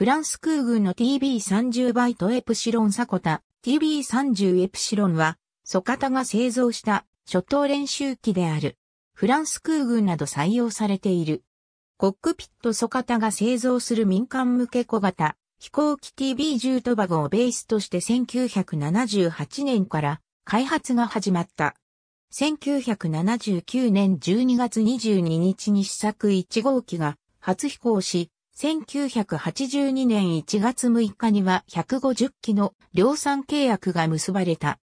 フランス空軍の TB30 バイトエプシロンサコタ、TB30 エプシロンは、ソカタが製造した初等練習機である。フランス空軍など採用されている。コックピットソカタが製造する民間向け小型飛行機 TB10 トバゴをベースとして1978年から開発が始まった。1979年12月22日に試作1号機が初飛行し、1982年1月6日には150機の量産契約が結ばれた。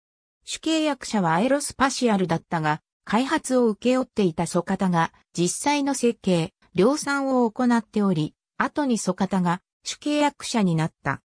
主契約者はアエロスパシアルだったが、開発を請け負っていたソカタが実際の設計、量産を行っており、後にソカタが主契約者になった。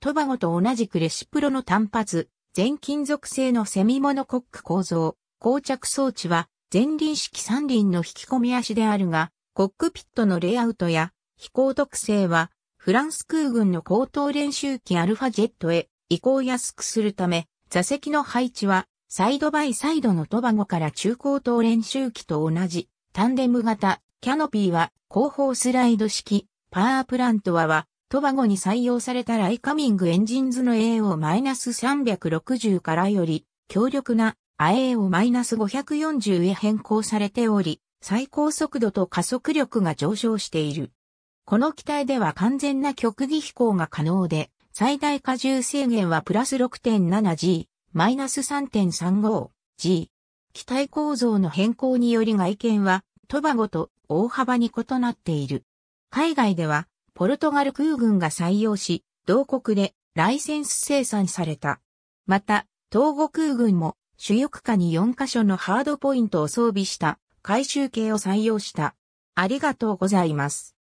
トバゴと同じくレシプロの単発、全金属製のセミモノコック構造、膠着装置は前輪式三輪の引き込み足であるが、コックピットのレイアウトや飛行特性は、フランス空軍の高等練習機アルファジェットへ移行安くするため、座席の配置は、サイドバイサイドのトバゴから中高等練習機と同じ、タンデム型、キャノピーは後方スライド式、パワープラントはは、トバゴに採用されたライカミングエンジンズの AO-360 からより、強力な AO-540 へ変更されており、最高速度と加速力が上昇している。この機体では完全な極技飛行が可能で、最大荷重制限はプラス 6.7G、マイナス 3.35G。機体構造の変更により外見はトバゴと大幅に異なっている。海外ではポルトガル空軍が採用し、同国でライセンス生産された。また、東国空軍も主翼下に4カ所のハードポイントを装備した回収系を採用した。ありがとうございます。